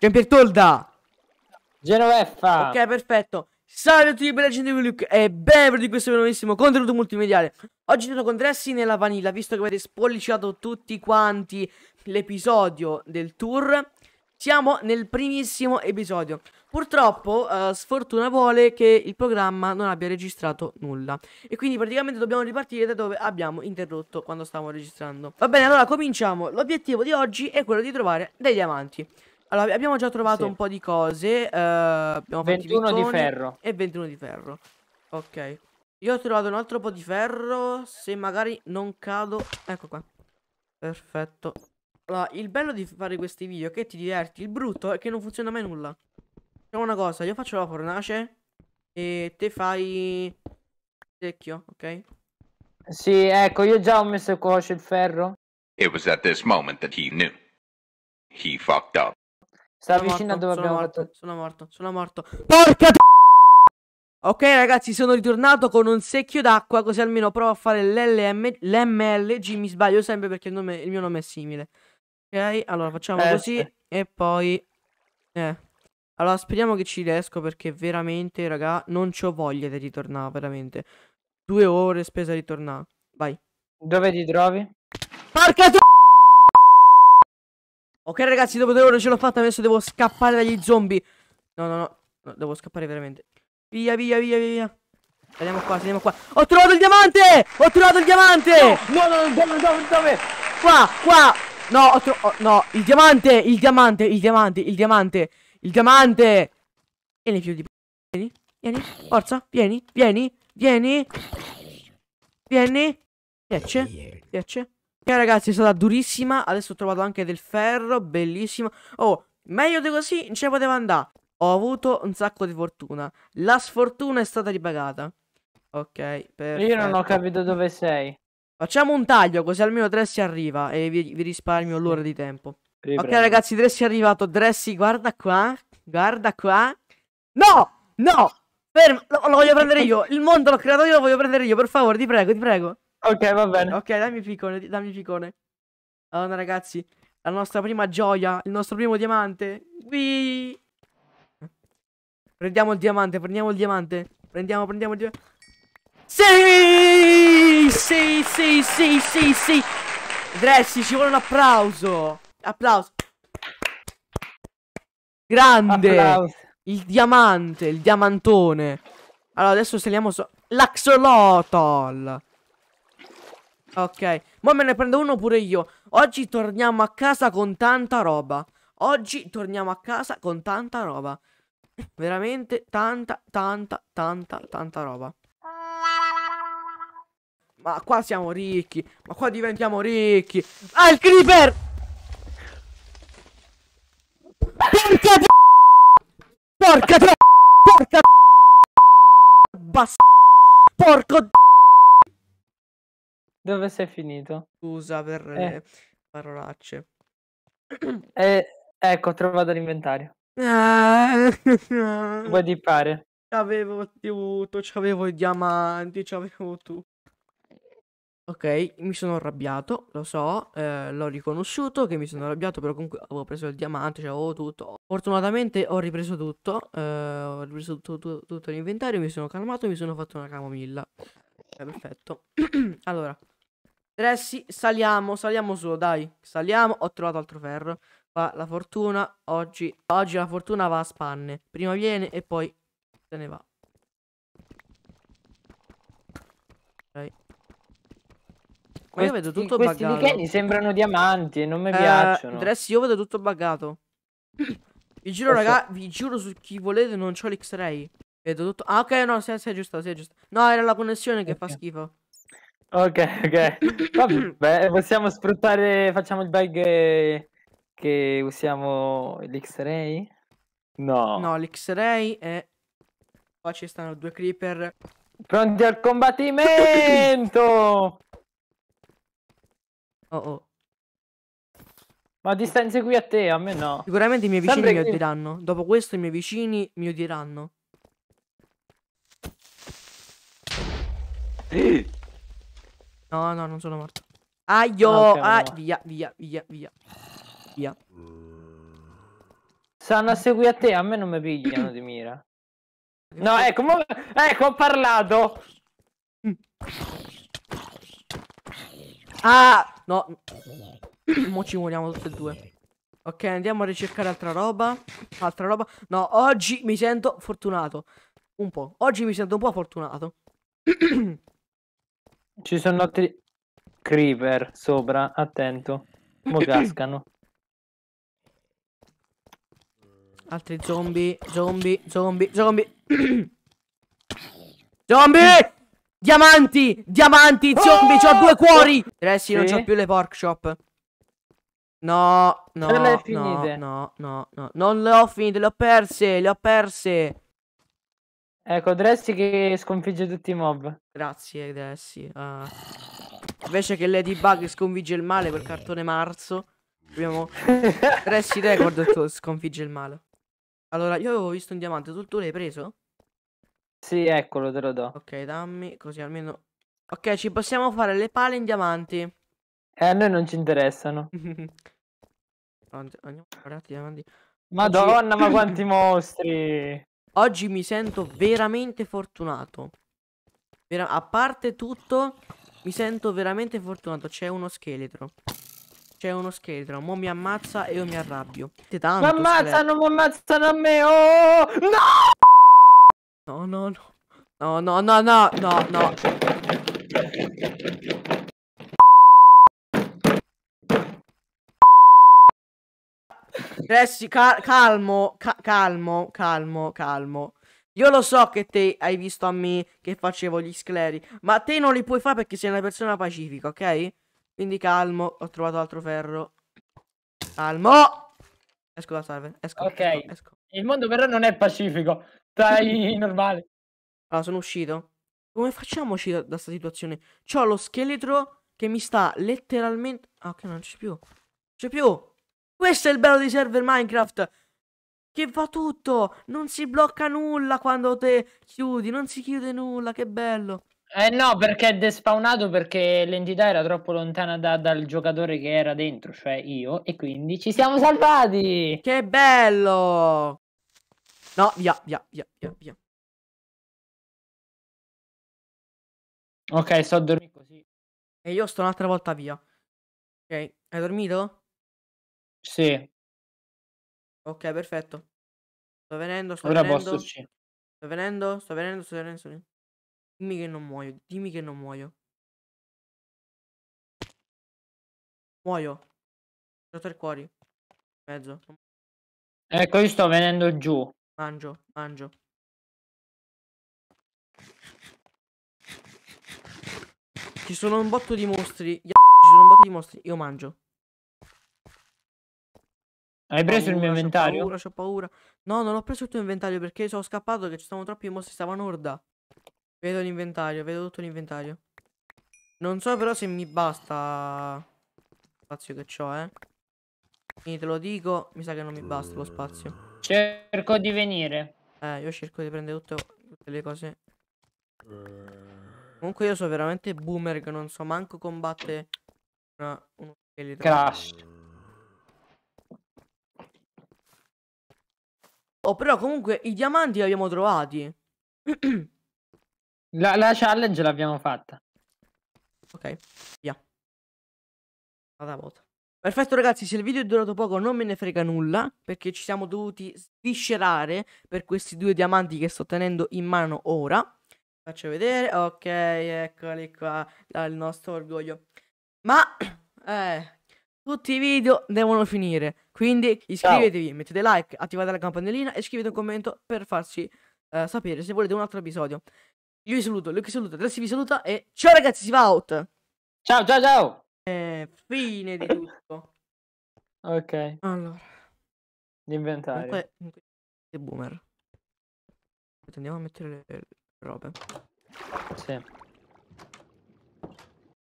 Gianpiertolda. Genoveffa. Ok, perfetto. Salve a tutti, bella gente di Luke e benvenuti in questo nuovissimo contenuto multimediale. Oggi sono con Dressi nella vanilla, visto che avete spolliciato tutti quanti l'episodio del tour. Siamo nel primissimo episodio. Purtroppo, uh, sfortuna vuole che il programma non abbia registrato nulla. E quindi praticamente dobbiamo ripartire da dove abbiamo interrotto quando stavamo registrando. Va bene, allora cominciamo. L'obiettivo di oggi è quello di trovare dei diamanti. Allora, abbiamo già trovato sì. un po' di cose. Uh, eh, 21 di ferro. E 21 di ferro. Ok. Io ho trovato un altro po' di ferro. Se magari non cado... Ecco qua. Perfetto. Allora, il bello di fare questi video è che ti diverti. Il brutto è che non funziona mai nulla. Facciamo una cosa. Io faccio la fornace. E te fai... Secchio, ok? Sì, ecco, io già ho messo qua il ferro. It was at this moment that he knew. He fucked up. Sta vicino a dove sono abbiamo morto, fatto. Sono morto, sono morto. Porca t- Ok ragazzi sono ritornato con un secchio d'acqua così almeno provo a fare l'LM, l'MLG mi sbaglio sempre perché il, nome, il, mio nome è simile Ok allora facciamo eh, così eh. e poi eh. Allora speriamo che ci riesco perché veramente raga non ho voglia di ritornare veramente Due ore spesa a ritornare Vai Dove ti trovi? Porca t- Ok ragazzi, dopo due ore ce l'ho fatta, adesso devo scappare dagli zombie. No, no, no, no devo scappare veramente. Via, via, via, via. Andiamo qua, andiamo qua. Ho trovato il diamante! Ho trovato il diamante! No, no, no, dove, dove, dove? Qua, qua. No, ho trovato... Oh, no, il diamante, il diamante, il diamante, il diamante, il diamante. Vieni, più di... Vieni, vieni, forza, vieni, vieni, vieni. Vieni. Piace, piace. E ragazzi è stata durissima Adesso ho trovato anche del ferro Bellissima Oh meglio di così non ce poteva andare Ho avuto un sacco di fortuna La sfortuna è stata ripagata Ok perfetto. Io non ho capito dove sei Facciamo un taglio così almeno 3 si arriva E vi, vi risparmio l'ora di tempo Ok ragazzi 3 si è arrivato Dressi guarda qua Guarda qua No No Fermo lo, lo voglio prendere io Il mondo l'ho creato io lo voglio prendere io Per favore ti prego ti prego Ok, va bene. Ok, dammi piccone, dammi piccone. Allora, ragazzi, la nostra prima gioia, il nostro primo diamante. Whee! Prendiamo il diamante, prendiamo il diamante. Prendiamo, prendiamo il diamante. Sì! Sì, sì, sì, sì, sì. Dressi, ci vuole un applauso. Applauso. Grande. Applauso. Il diamante, il diamantone. Allora, adesso saliamo su... So L'axolotl. Ok, ma me ne prendo uno pure io. Oggi torniamo a casa con tanta roba. Oggi torniamo a casa con tanta roba. Veramente tanta, tanta, tanta, tanta roba. Ma qua siamo ricchi. Ma qua diventiamo ricchi. Ah, il creeper! Porca tro... Porca tro... Porca... Bass... Porco... Dove sei finito? Scusa per eh. le parolacce. Eh, ecco, ho trovato l'inventario. Ah. Vuoi di pare? C'avevo tutto, c'avevo i diamanti, c'avevo tu. Ok, mi sono arrabbiato, lo so, eh, l'ho riconosciuto che mi sono arrabbiato, però comunque avevo preso il diamante, cioè avevo tutto. Fortunatamente ho ripreso tutto, eh, ho ripreso tutto, tutto, tutto l'inventario, mi sono calmato e mi sono fatto una camomilla. Eh, perfetto. allora, Ragazzi, saliamo, saliamo su, dai. Saliamo, ho trovato altro ferro. Va la fortuna, oggi, oggi la fortuna va a spanne. Prima viene e poi se ne va. Ok. Ma io vedo tutto questi buggato. Questi sembrano diamanti e non mi eh, piacciono. Dress, io vedo tutto buggato. vi giuro, Posso... raga, vi giuro su chi volete, non ho l'X-Ray. Vedo tutto. Ah, ok, no, sei, sei giusta, sei giusto. No, era la connessione okay. che fa schifo. Ok, ok. Vabbè, possiamo sfruttare, facciamo il bag che usiamo l'X-Ray? No. No, l'X-Ray è... Qua ci stanno due creeper. Pronti al combattimento! Oh oh. Ma distanze qui a te, a me no. Sicuramente i miei vicini Sempre mi che... Dopo questo i miei vicini mi odieranno. No, no, non sono morto. Aio! Ah, ah, Via, via, via, via. Via. Stanno a seguire a te, a me non mi pigliano di mira. No, ecco, ma... ecco, ho parlato. Ah, no. Mo ci muoriamo tutti e due. Ok, andiamo a ricercare altra roba. Altra roba. No, oggi mi sento fortunato. Un po'. Oggi mi sento un po' fortunato. Ci sono altri creeper sopra, attento. Mo cascano. Altri zombie, zombie, zombie, zombie. zombie! Diamanti! Diamanti! Zombie, oh! c'ho due oh! cuori! Resti, sì. non c'ho più le pork shop. No, no, no, no, no, no, non le ho finite, le ho perse, le ho perse. Ecco, Dressi che sconfigge tutti i mob. Grazie, Dressi. Uh, eh. invece che Ladybug sconfigge il male col cartone marzo, abbiamo Dressi Record sconfigge il male. Allora, io avevo visto un diamante, tu, tu l'hai preso? Sì, eccolo, te lo do. Ok, dammi, così almeno... Ok, ci possiamo fare le pale in diamanti. Eh, a noi non ci interessano. Andiamo, guardate, diamanti. Madonna, ma quanti mostri! Oggi mi sento veramente fortunato. Vera a parte tutto, mi sento veramente fortunato. C'è uno scheletro. C'è uno scheletro. Mo mi ammazza e io mi arrabbio. Tanto, mi ammazzano, mi ammazzano a me. Oh! No! No, no, no. No, no, no, no, no, no. Resti cal calmo, ca calmo, calmo, calmo. Io lo so che te hai visto a me che facevo gli scleri, ma te non li puoi fare perché sei una persona pacifica, ok? Quindi calmo, ho trovato altro ferro. Calmo! Esco da salve, esco, Ok, esco, esco. il mondo però non è pacifico, dai, normale. Allora, ah, sono uscito. Come facciamo a uscire da questa situazione? C'ho lo scheletro che mi sta letteralmente... Ah, ok, non c'è più. C'è più! Questo è il bello di server Minecraft. Che va tutto. Non si blocca nulla quando te chiudi. Non si chiude nulla. Che bello. Eh no, perché è despawnato perché l'entità era troppo lontana da, dal giocatore che era dentro, cioè io, e quindi ci siamo salvati! Che bello! No, via, via, via, via, via. Ok, sto dormire così. E io sto un'altra volta via. Ok, hai dormito? Sì. Ok, perfetto. Sto venendo, sto Ora venendo. uscire. Sto venendo, sto venendo, sto venendo, sto venendo. Dimmi che non muoio, dimmi che non muoio. Muoio. Ho tre cuori. Mezzo. Ecco, io sto venendo giù. Mangio, mangio. Ci sono un botto di mostri. Ci sono un botto di mostri. Io mangio. Hai preso paura, il mio inventario? Ho paura, ho paura. No, non ho preso il tuo inventario perché sono scappato che ci stavano troppi mostri, stavano orda. Vedo l'inventario, vedo tutto l'inventario. Non so però se mi basta lo spazio che ho, eh. Quindi te lo dico, mi sa che non mi basta lo spazio. Cerco di venire. Eh, io cerco di prendere tutte, tutte le cose. Comunque io sono veramente boomer che non so manco combattere una, uno scheletro. Crash. Oh, però comunque i diamanti li abbiamo trovati. la, la challenge l'abbiamo fatta. Ok, via. Vada volta. Perfetto ragazzi, se il video è durato poco non me ne frega nulla, perché ci siamo dovuti sviscerare per questi due diamanti che sto tenendo in mano ora. Faccio vedere, ok, eccoli qua, dal nostro orgoglio. Ma, eh, tutti i video devono finire. Quindi iscrivetevi, Ciao. mettete like, attivate la campanellina e scrivete un commento per farci uh, sapere se volete un altro episodio. Io vi saluto, Luca vi saluta, Alessi vi saluta e ciao ragazzi, si va out! Ciao, ciao, ciao! E eh, fine di tutto. ok. Allora. L'inventario. Comunque, comunque, boomer. Andiamo a mettere le, le robe. Sì.